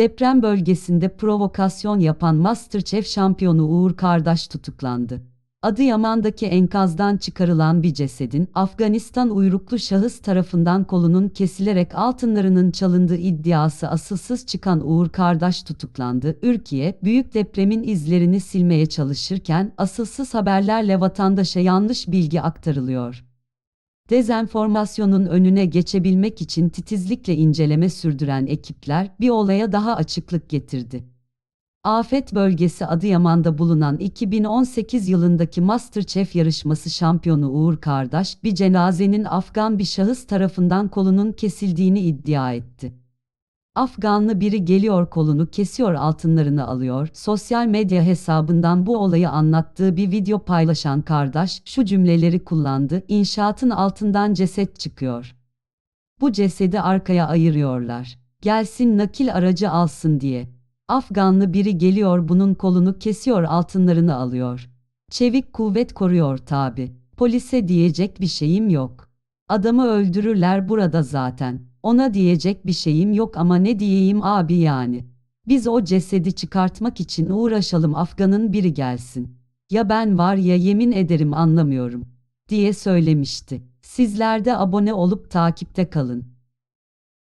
Deprem bölgesinde provokasyon yapan Masterchef şampiyonu Uğur Kardaş tutuklandı. Adıyaman'daki enkazdan çıkarılan bir cesedin Afganistan uyruklu şahıs tarafından kolunun kesilerek altınlarının çalındığı iddiası asılsız çıkan Uğur Kardaş tutuklandı. Ürkiye, büyük depremin izlerini silmeye çalışırken asılsız haberlerle vatandaşa yanlış bilgi aktarılıyor. Dezenformasyonun önüne geçebilmek için titizlikle inceleme sürdüren ekipler bir olaya daha açıklık getirdi. Afet bölgesi Adıyaman'da bulunan 2018 yılındaki MasterChef yarışması şampiyonu Uğur Kardaş bir cenazenin Afgan bir şahıs tarafından kolunun kesildiğini iddia etti. Afganlı biri geliyor kolunu kesiyor altınlarını alıyor. Sosyal medya hesabından bu olayı anlattığı bir video paylaşan kardeş şu cümleleri kullandı. İnşaatın altından ceset çıkıyor. Bu cesedi arkaya ayırıyorlar. Gelsin nakil aracı alsın diye. Afganlı biri geliyor bunun kolunu kesiyor altınlarını alıyor. Çevik kuvvet koruyor tabi. Polise diyecek bir şeyim yok. Adamı öldürürler burada zaten.'' Ona diyecek bir şeyim yok ama ne diyeyim abi yani. Biz o cesedi çıkartmak için uğraşalım Afgan'ın biri gelsin. Ya ben var ya yemin ederim anlamıyorum. Diye söylemişti. Sizler de abone olup takipte kalın.